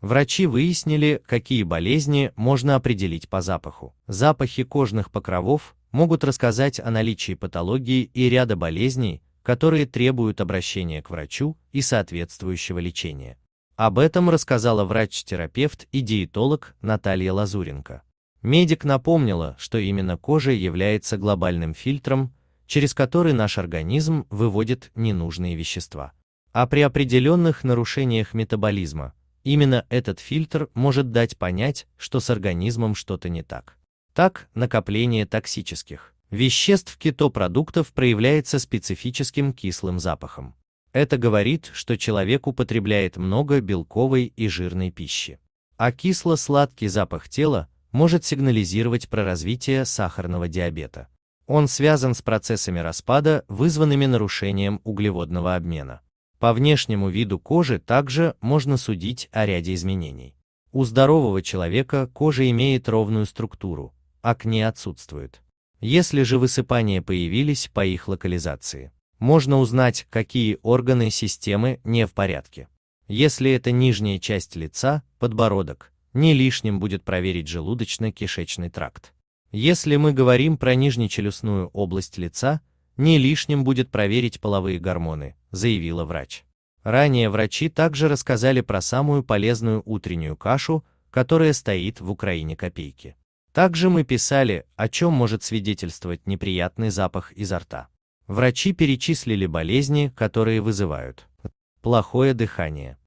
Врачи выяснили, какие болезни можно определить по запаху. Запахи кожных покровов могут рассказать о наличии патологии и ряда болезней, которые требуют обращения к врачу и соответствующего лечения. Об этом рассказала врач-терапевт и диетолог Наталья Лазуренко. Медик напомнила, что именно кожа является глобальным фильтром, через который наш организм выводит ненужные вещества. А при определенных нарушениях метаболизма Именно этот фильтр может дать понять, что с организмом что-то не так. Так, накопление токсических веществ китопродуктов проявляется специфическим кислым запахом. Это говорит, что человек употребляет много белковой и жирной пищи. А кисло-сладкий запах тела может сигнализировать про развитие сахарного диабета. Он связан с процессами распада, вызванными нарушением углеводного обмена. По внешнему виду кожи также можно судить о ряде изменений. У здорового человека кожа имеет ровную структуру, акне отсутствует. Если же высыпания появились по их локализации, можно узнать, какие органы системы не в порядке. Если это нижняя часть лица, подбородок, не лишним будет проверить желудочно-кишечный тракт. Если мы говорим про нижнечелюстную область лица, не лишним будет проверить половые гормоны, заявила врач. Ранее врачи также рассказали про самую полезную утреннюю кашу, которая стоит в Украине копейки. Также мы писали, о чем может свидетельствовать неприятный запах изо рта. Врачи перечислили болезни, которые вызывают плохое дыхание,